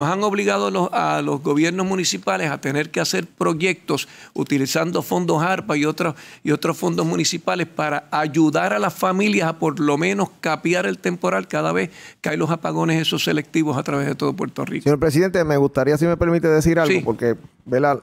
Nos han obligado a los gobiernos municipales a tener que hacer proyectos utilizando fondos ARPA y otros, y otros fondos municipales para ayudar a las familias a por lo menos capear el temporal cada vez que hay los apagones esos selectivos a través de todo Puerto Rico. Señor presidente, me gustaría, si me permite, decir algo, porque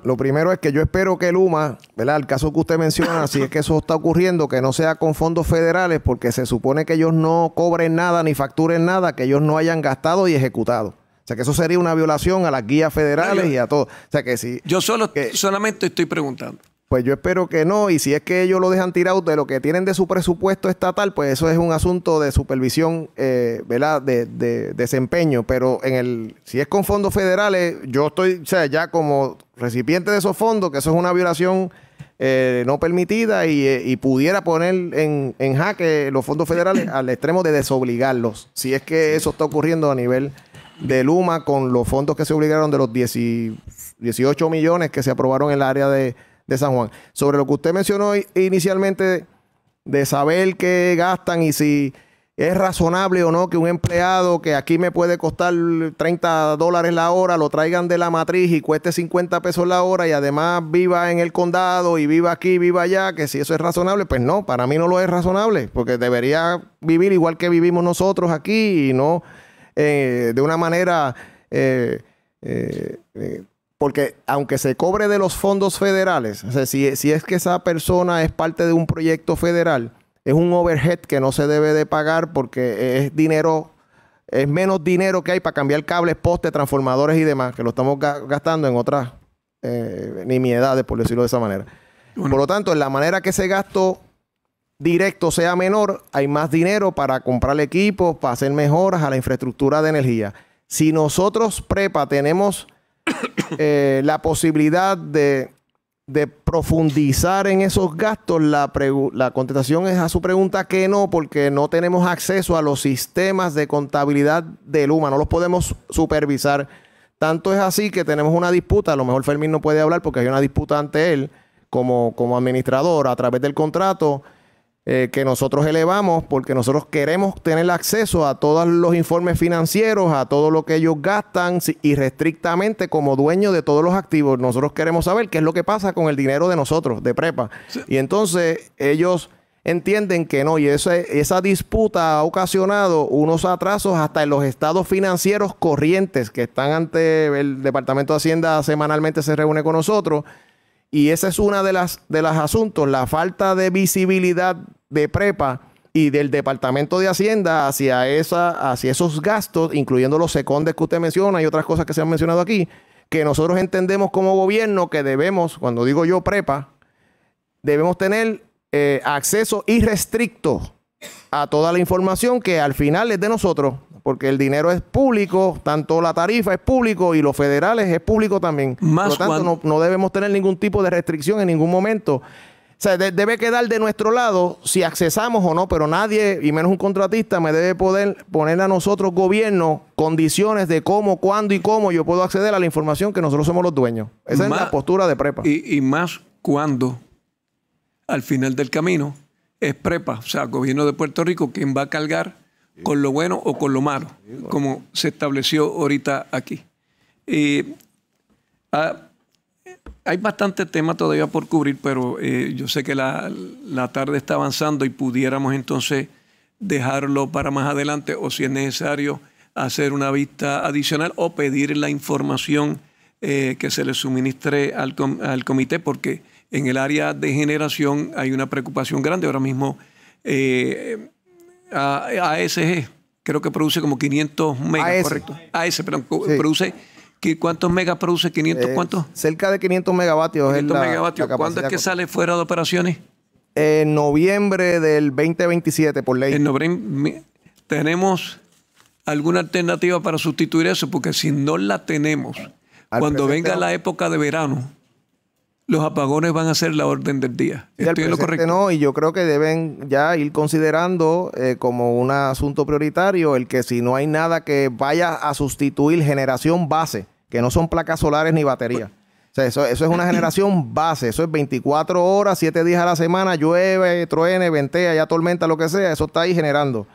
lo primero es que yo espero que UMA, ¿verdad? el caso que usted menciona, si es que eso está ocurriendo, que no sea con fondos federales, porque se supone que ellos no cobren nada ni facturen nada que ellos no hayan gastado y ejecutado. O sea, que eso sería una violación a las guías federales y a todo. O sea, que si... Yo solo, solamente estoy preguntando. Pues yo espero que no, y si es que ellos lo dejan tirado de lo que tienen de su presupuesto estatal, pues eso es un asunto de supervisión, eh, ¿verdad? De, desempeño. Pero en el, si es con fondos federales, yo estoy, o sea, ya como recipiente de esos fondos, que eso es una violación eh, no permitida y, eh, y pudiera poner en, en, jaque los fondos federales al extremo de desobligarlos, si es que eso está ocurriendo a nivel de Luma con los fondos que se obligaron de los 18 millones que se aprobaron en el área de, San Juan. Sobre lo que usted mencionó inicialmente de saber qué gastan y si es razonable o no que un empleado que aquí me puede costar 30 dólares la hora lo traigan de la matriz y cueste 50 pesos la hora y además viva en el condado y viva aquí, viva allá, que si eso es razonable, pues no, para mí no lo es razonable, porque debería vivir igual que vivimos nosotros aquí y no eh, de una manera... Eh, eh, porque aunque se cobre de los fondos federales, si, es que esa persona es parte de un proyecto federal, es un overhead que no se debe de pagar porque es dinero, es menos dinero que hay para cambiar cables, postes, transformadores y demás, que lo estamos gastando en otras nimiedades, por decirlo de esa manera. Por lo tanto, en la manera que se gastó, directo sea menor, hay más dinero para comprar equipos, para hacer mejoras a la infraestructura de energía. Si nosotros, prepa, tenemos eh, la posibilidad de, profundizar en esos gastos, la, contestación es a su pregunta que no, porque no tenemos acceso a los sistemas de contabilidad de Luma, no los podemos supervisar. Tanto es así que tenemos una disputa, a lo mejor Fermín no puede hablar porque hay una disputa ante él como administrador a través del contrato eh, que nosotros elevamos porque nosotros queremos tener acceso a todos los informes financieros, a todo lo que ellos gastan y restrictamente como dueños de todos los activos. Nosotros queremos saber qué es lo que pasa con el dinero de nosotros, de prepa. Y entonces ellos entienden que no, y esa, esa disputa ha ocasionado unos atrasos hasta en los estados financieros corrientes que están ante el Departamento de Hacienda semanalmente se reúne con nosotros y esa es una de las de los asuntos, la falta de visibilidad de prepa y del Departamento de Hacienda hacia, esa, hacia esos gastos, incluyendo los secondes que usted menciona y otras cosas que se han mencionado aquí, que nosotros entendemos como gobierno que debemos, cuando digo yo prepa, debemos tener eh, acceso irrestricto a toda la información que al final es de nosotros, porque el dinero es público, tanto la tarifa es público y los federales es público también. Por lo tanto, no, debemos tener ningún tipo de restricción en ningún momento. O sea, debe quedar de nuestro lado si accesamos o no, pero nadie, y menos un contratista, me debe poder poner a nosotros, gobierno, condiciones de cómo, cuándo y cómo yo puedo acceder a la información que nosotros somos los dueños. Esa es la postura de prepa. Y, y, más cuando, al final del camino, es prepa, o sea, gobierno de Puerto Rico, quien va a cargar con lo bueno o con lo malo, como se estableció ahorita aquí. Eh, ah, hay bastante tema todavía por cubrir, pero eh, yo sé que la, tarde está avanzando y pudiéramos entonces dejarlo para más adelante o si es necesario hacer una vista adicional o pedir la información eh, que se le suministre al, comité, porque en el área de generación hay una preocupación grande. Ahora mismo a, ASG, creo que produce como 500 megas, correcto. AS, perdón, produce ¿Cuántos megas produce? ¿500 eh, cuántos? Cerca de 500 megavatios. ¿Cuándo es que sale fuera de operaciones? En noviembre del 2027, por ley. En noviembre. ¿Tenemos alguna alternativa para sustituir eso? Porque si no la tenemos, cuando venga la época de verano, los apagones van a ser la orden del día. Y pues, este No, y yo creo que deben ya ir considerando eh, como un asunto prioritario el que si no hay nada que vaya a sustituir generación base, que no son placas solares ni baterías. o sea, eso, es una generación base. Eso es 24 horas, 7 días a la semana, llueve, truene, ventea, ya tormenta, lo que sea. Eso está ahí generando.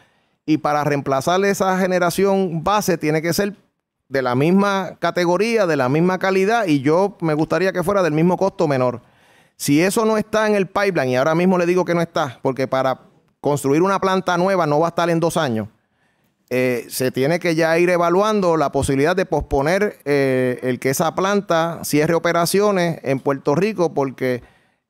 Y para reemplazar esa generación base tiene que ser de la misma categoría, de la misma calidad y yo me gustaría que fuera del mismo costo menor. Si eso no está en el pipeline, y ahora mismo le digo que no está, porque para construir una planta nueva no va a estar en dos años, eh, se tiene que ya ir evaluando la posibilidad de posponer eh, el que esa planta cierre operaciones en Puerto Rico porque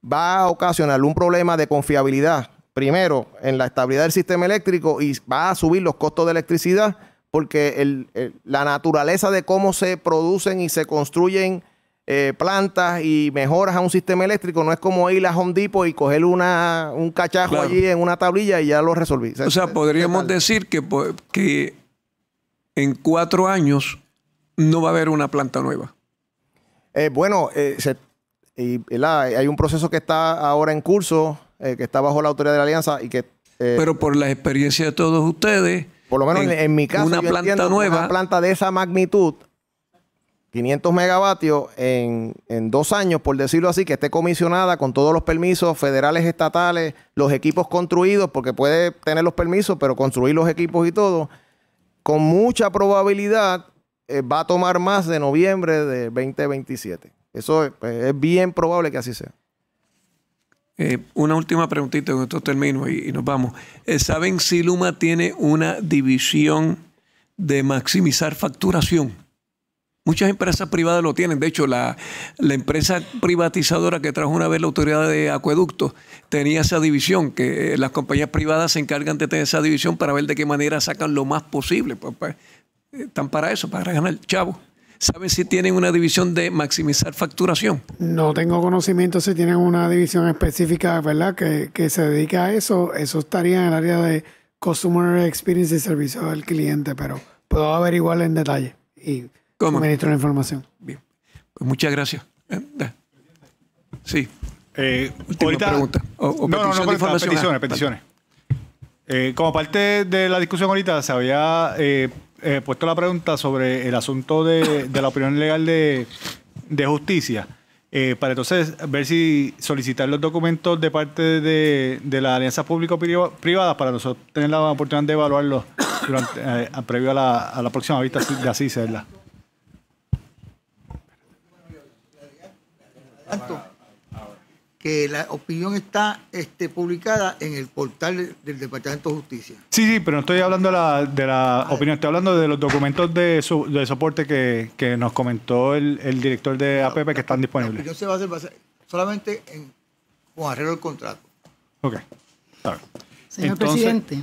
va a ocasionar un problema de confiabilidad, primero en la estabilidad del sistema eléctrico y va a subir los costos de electricidad porque eh, la naturaleza de cómo se producen y se construyen eh, plantas y mejoras a un sistema eléctrico no es como ir a Home Depot y coger una, un cachajo allí en una tablilla y ya lo resolví. O sea, podríamos decir que, en cuatro años no va a haber una planta nueva. Eh, bueno, hay un proceso que está ahora en curso, que está bajo la autoridad de la alianza y que... Pero por la experiencia de todos ustedes por lo menos en, mi caso, una planta nueva. Una planta de esa magnitud, 500 megavatios en, dos años, por decirlo así, que esté comisionada con todos los permisos federales, estatales, los equipos construidos, porque puede tener los permisos, pero construir los equipos y todo, con mucha probabilidad eh, va a tomar más de noviembre de 2027. Eso pues, es bien probable que así sea. Eh, una última preguntita con estos y, nos vamos. Eh, ¿Saben si Luma tiene una división de maximizar facturación? Muchas empresas privadas lo tienen. De hecho, la, empresa privatizadora que trajo una vez la autoridad de acueductos tenía esa división, que eh, las compañías privadas se encargan de tener esa división para ver de qué manera sacan lo más posible. Pues, pues, están para eso, para ganar chavo. ¿Saben si tienen una división de maximizar facturación? No tengo conocimiento si tienen una división específica, ¿verdad? Que, se dedica a eso. Eso estaría en el área de Customer Experience y servicio al cliente, pero puedo averiguar en detalle y ¿Cómo? suministro la información. Bien. Pues muchas gracias. Eh, sí. Eh, Última pregunta. no, no, no, ah, peticiones, peticiones. Eh, como parte de la discusión ahorita, se había eh, eh, puesto la pregunta sobre el asunto de, la opinión legal de, justicia. Eh, para entonces ver si solicitar los documentos de parte de, de la alianza público-privada para nosotros tener la oportunidad de evaluarlos eh, previo a la, a la, próxima vista de así serla que la opinión está este, publicada en el portal del Departamento de Justicia. Sí, sí, pero no estoy hablando de la, opinión, estoy hablando de los documentos de, soporte que, nos comentó el, director de APP que están disponibles. La opinión se va a hacer solamente en, con arreglo del contrato. Ok. Señor presidente.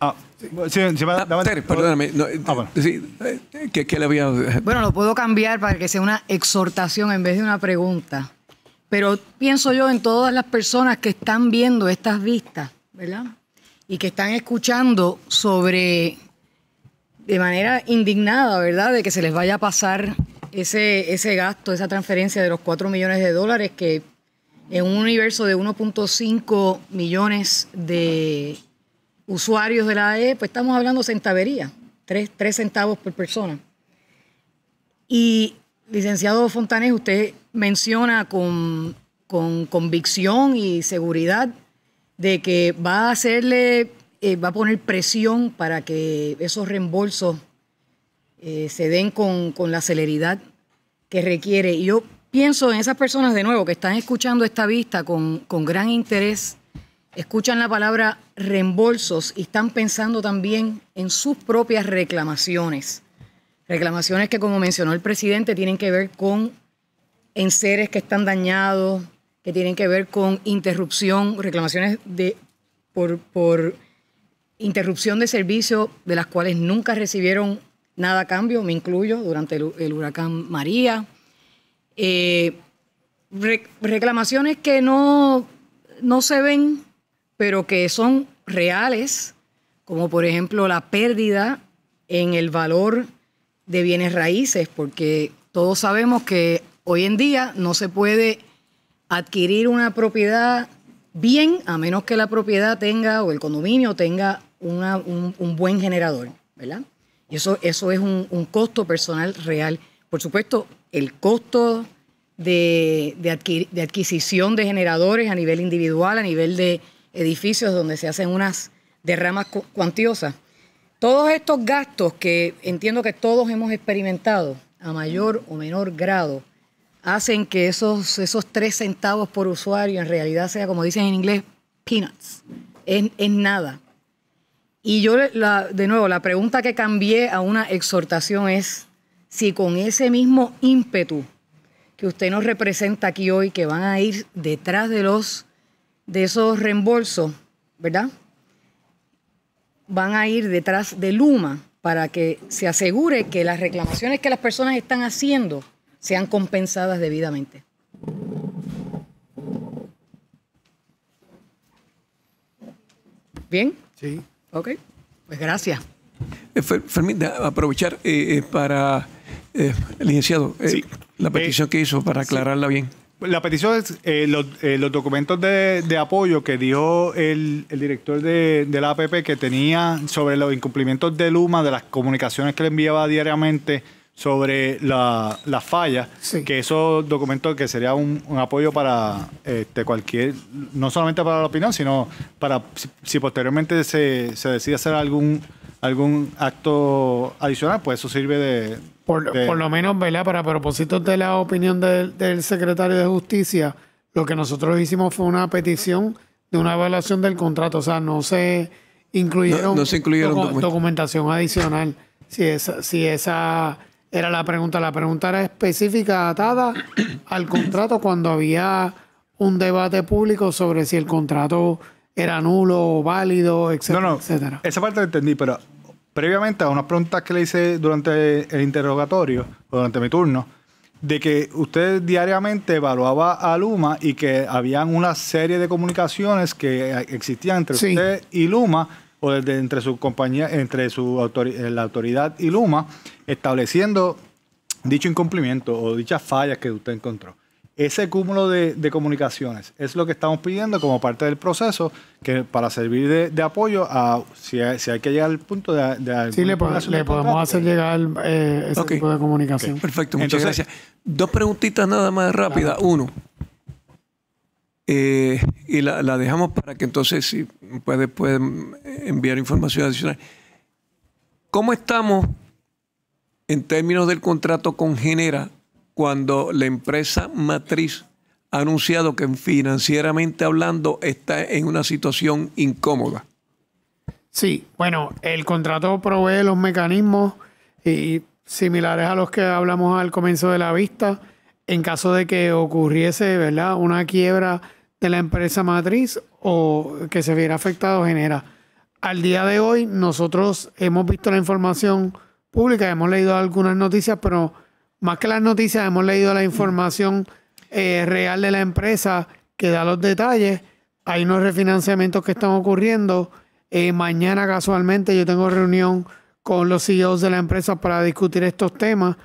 Ah, perdóname. le bueno, lo puedo cambiar para que sea una exhortación en vez de una pregunta. Pero pienso yo en todas las personas que están viendo estas vistas, ¿verdad? Y que están escuchando sobre, de manera indignada, ¿verdad? De que se les vaya a pasar ese, ese gasto, esa transferencia de los 4 millones de dólares que en un universo de 1.5 millones de usuarios de la AE, pues estamos hablando centavería, 3, 3 centavos por persona. Y, licenciado Fontanés, usted menciona con, convicción y seguridad de que va a hacerle, eh, va a poner presión para que esos reembolsos eh, se den con, la celeridad que requiere. Y yo pienso en esas personas de nuevo que están escuchando esta vista con, con, gran interés, escuchan la palabra reembolsos y están pensando también en sus propias reclamaciones. Reclamaciones que, como mencionó el presidente, tienen que ver con en seres que están dañados, que tienen que ver con interrupción, reclamaciones de, por, interrupción de servicio de las cuales nunca recibieron nada a cambio, me incluyo, durante el, huracán María. Eh, reclamaciones que no, no se ven, pero que son reales, como por ejemplo la pérdida en el valor de bienes raíces, porque todos sabemos que Hoy en día no se puede adquirir una propiedad bien a menos que la propiedad tenga o el condominio tenga un, buen generador, ¿verdad? Y eso, eso es un, costo personal real. Por supuesto, el costo de, de, adquisición de generadores a nivel individual, a nivel de edificios donde se hacen unas derramas cuantiosas. Todos estos gastos que entiendo que todos hemos experimentado a mayor o menor grado, hacen que esos, esos tres centavos por usuario en realidad sea, como dicen en inglés, peanuts, en, nada. Y yo, de nuevo, la pregunta que cambié a una exhortación es si con ese mismo ímpetu que usted nos representa aquí hoy, que van a ir detrás de, los, de esos reembolsos, ¿verdad? Van a ir detrás de Luma para que se asegure que las reclamaciones que las personas están haciendo sean compensadas debidamente. ¿Bien? Sí. Ok, pues gracias. Eh, Fermín, aprovechar eh, eh, para, el licenciado, la petición que hizo para aclararla bien. La petición es los, documentos de, apoyo que dio el, director de, de, la APP que tenía sobre los incumplimientos de Luma, de las comunicaciones que le enviaba diariamente sobre la, las fallas, que eso documentos que sería un, apoyo para este, cualquier, no solamente para la opinión, sino para si, posteriormente se, decide hacer algún algún acto adicional, pues eso sirve de... Por, lo menos, ¿verdad? Para propósitos de la opinión del, secretario de Justicia, lo que nosotros hicimos fue una petición de una evaluación del contrato, o sea, no se incluyeron, no, documentación adicional. Si esa, si esa era la pregunta. La pregunta era específica, atada al contrato cuando había un debate público sobre si el contrato era nulo o válido, etcétera, no, no, Esa parte la entendí, pero previamente a unas preguntas que le hice durante el interrogatorio, o durante mi turno, de que usted diariamente evaluaba a Luma y que habían una serie de comunicaciones que existían entre usted y Luma o desde entre su compañía, entre su eh, la autoridad y Luma, estableciendo dicho incumplimiento o dichas fallas que usted encontró. Ese cúmulo de, comunicaciones es lo que estamos pidiendo como parte del proceso que para servir de, apoyo a si hay, si hay, que llegar al punto de... sí, le, le podemos hacer llegar eh, ese tipo de comunicación. Perfecto, muchas gracias. Dos preguntitas nada más rápidas. Uno, eh, y la, dejamos para que entonces si puede, enviar información adicional. ¿Cómo estamos en términos del contrato con Genera cuando la empresa matriz ha anunciado que financieramente hablando está en una situación incómoda? Sí, bueno, el contrato provee los mecanismos y eh, similares a los que hablamos al comienzo de la vista en caso de que ocurriese, ¿verdad? Una quiebra de la empresa matriz o que se viera afectado genera. Al día de hoy nosotros hemos visto la información pública, hemos leído algunas noticias, pero más que las noticias hemos leído la información eh, real de la empresa que da los detalles. Hay unos refinanciamientos que están ocurriendo. Eh, mañana casualmente yo tengo reunión con los CEOs de la empresa para discutir estos temas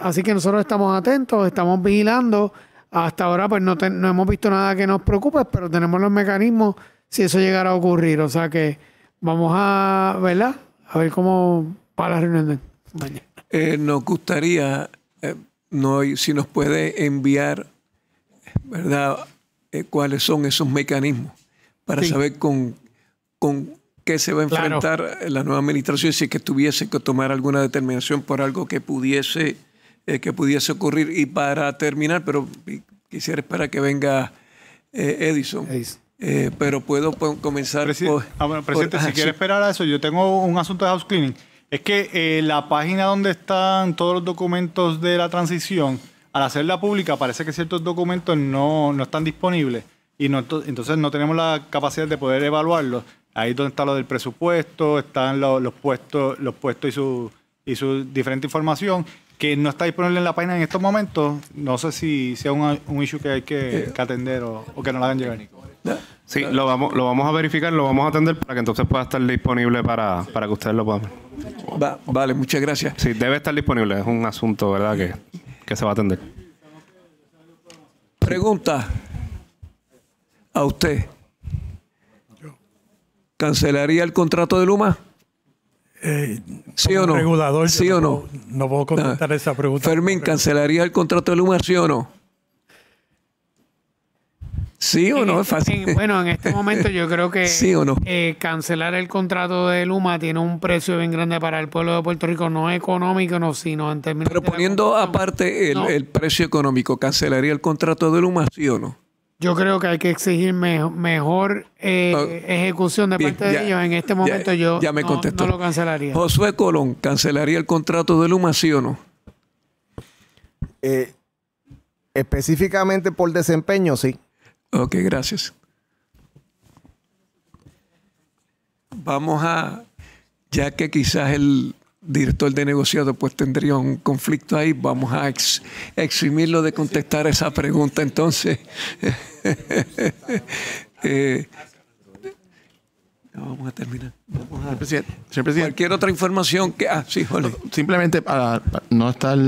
así que nosotros estamos atentos, estamos vigilando. Hasta ahora pues no, no hemos visto nada que nos preocupe, pero tenemos los mecanismos si eso llegara a ocurrir. O sea que vamos a, ¿verdad? A ver cómo para la reunión de mañana. Eh, nos gustaría, eh, no, si nos puede enviar, ¿verdad? Eh, cuáles son esos mecanismos para saber con, qué se va a enfrentar la nueva administración si es que tuviese que tomar alguna determinación por algo que pudiese eh, que pudiese ocurrir. Y para terminar, pero quisiera esperar que venga eh, Edison. Eh, pero puedo comenzar ah, Presidente, si quiere esperar a eso, yo tengo un asunto de house cleaning. Es que la página donde están todos los documentos de la transición, al hacerla pública, parece que ciertos documentos no, no están disponibles y no, entonces no tenemos la capacidad de poder evaluarlos. Ahí es donde está lo del presupuesto, están los, los puestos, los puestos y su, y su diferente información que no está disponible en la página en estos momentos, no sé si sea un, issue que hay que, eh, atender o, que no la hagan llegar. ¿Eh? Sí, lo vamos, a verificar, lo vamos a atender para que entonces pueda estar disponible para, para que ustedes lo puedan ver. vale, muchas gracias. Sí, debe estar disponible, es un asunto, ¿verdad?, que, que se va a atender. Pregunta a usted. ¿Cancelaría el contrato de Luma? Eh, ¿Sí o no? Regulador, no? puedo ah, contestar esa pregunta. Fermín, ¿cancelaría el contrato de Luma, sí o no? ¿Sí o no? Es fácil. bueno, en este momento yo creo que eh, cancelar el contrato de Luma tiene un precio bien grande para el pueblo de Puerto Rico, no económico, no, sino en términos. Pero poniendo aparte el, el precio económico, ¿cancelaría el contrato de Luma, sí o no? yo creo que hay que exigir mejor eh, ejecución de parte de ellos. En este momento yo no, lo cancelaría. Josué Colón, ¿cancelaría el contrato de Luma, sí o no? Eh, específicamente por desempeño, sí. Ok, gracias. Vamos a, ya que quizás el, director de negociado, pues tendría un conflicto ahí. Vamos a eximirlo de contestar esa pregunta entonces. Eh, vamos a terminar. presidente, Cualquier otra información que... Ah, sí, Simplemente para, no estar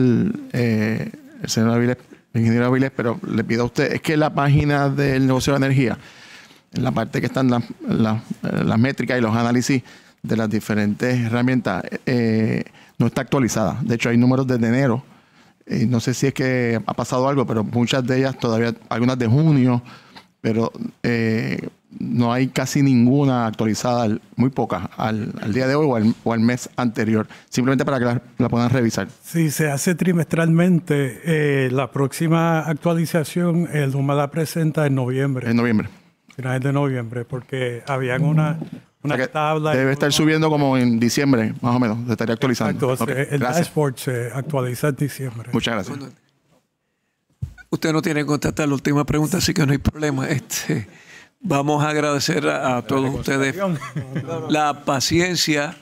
eh, el señor Avilés, ingeniero Avilés, pero le pido a usted, es que la página del negocio de energía, en la parte que están las métricas y los análisis, de las diferentes herramientas eh, no está actualizada. De hecho, hay números desde enero. Y no sé si es que ha pasado algo, pero muchas de ellas todavía, algunas de junio, pero eh, no hay casi ninguna actualizada, muy pocas, al, día de hoy o al, mes anterior, simplemente para que la, puedan revisar. Sí, se hace trimestralmente. Eh, la próxima actualización, el Duma la presenta en noviembre. En noviembre finales de noviembre, porque habían una, una tabla. Debe estar subiendo como en diciembre, más o menos, se estaría actualizando. Exacto, el dashboard se actualiza en diciembre. Muchas gracias. usted no tiene que contestar la última pregunta, así que no hay problema. Este, vamos a agradecer a, todos ustedes la paciencia.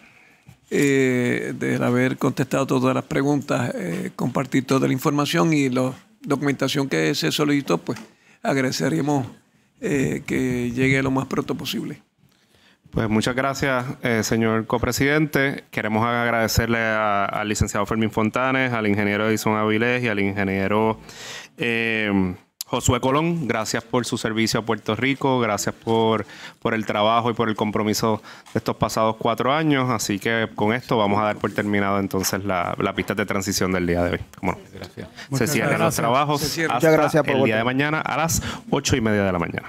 Eh, de haber contestado todas las preguntas, eh, compartir toda la información y la documentación que se solicitó, pues agradeceríamos eh, que llegue lo más pronto posible. Pues muchas gracias, eh, señor copresidente. Queremos agradecerle al licenciado Fermín Fontanes, al ingeniero Edison Avilés y al ingeniero eh, Josué Colón, gracias por su servicio a Puerto Rico, gracias por, por el trabajo y por el compromiso de estos pasados cuatro años. Así que con esto vamos a dar por terminado entonces la, pista de transición del día de hoy. Bueno, gracias. Se cierran los trabajos gracias por el día de mañana a las ocho y media de la mañana.